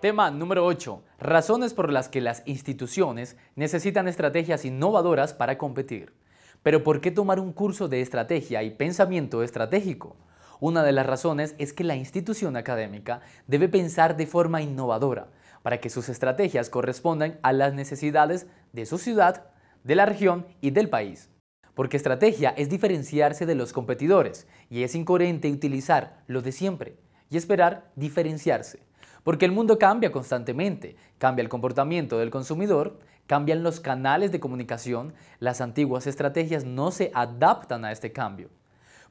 Tema número 8. Razones por las que las instituciones necesitan estrategias innovadoras para competir. Pero ¿por qué tomar un curso de estrategia y pensamiento estratégico? Una de las razones es que la institución académica debe pensar de forma innovadora para que sus estrategias correspondan a las necesidades de su ciudad, de la región y del país. Porque estrategia es diferenciarse de los competidores y es incoherente utilizar lo de siempre y esperar diferenciarse porque el mundo cambia constantemente, cambia el comportamiento del consumidor, cambian los canales de comunicación, las antiguas estrategias no se adaptan a este cambio,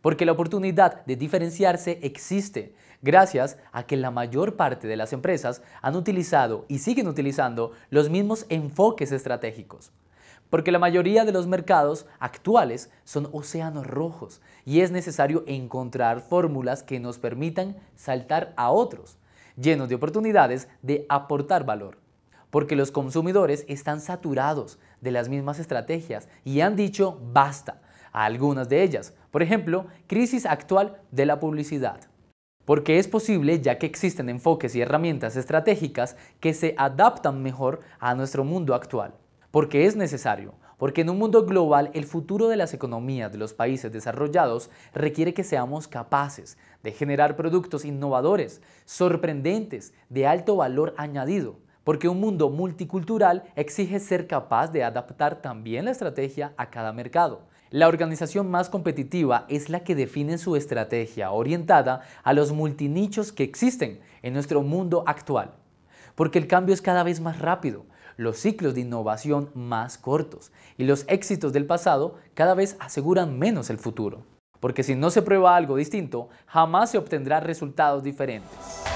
porque la oportunidad de diferenciarse existe gracias a que la mayor parte de las empresas han utilizado y siguen utilizando los mismos enfoques estratégicos. Porque la mayoría de los mercados actuales son océanos rojos y es necesario encontrar fórmulas que nos permitan saltar a otros llenos de oportunidades de aportar valor. Porque los consumidores están saturados de las mismas estrategias y han dicho basta a algunas de ellas. Por ejemplo, crisis actual de la publicidad. Porque es posible ya que existen enfoques y herramientas estratégicas que se adaptan mejor a nuestro mundo actual. Porque es necesario, porque en un mundo global el futuro de las economías de los países desarrollados requiere que seamos capaces de generar productos innovadores, sorprendentes, de alto valor añadido. Porque un mundo multicultural exige ser capaz de adaptar también la estrategia a cada mercado. La organización más competitiva es la que define su estrategia orientada a los multinichos que existen en nuestro mundo actual. Porque el cambio es cada vez más rápido, los ciclos de innovación más cortos y los éxitos del pasado cada vez aseguran menos el futuro. Porque si no se prueba algo distinto, jamás se obtendrán resultados diferentes.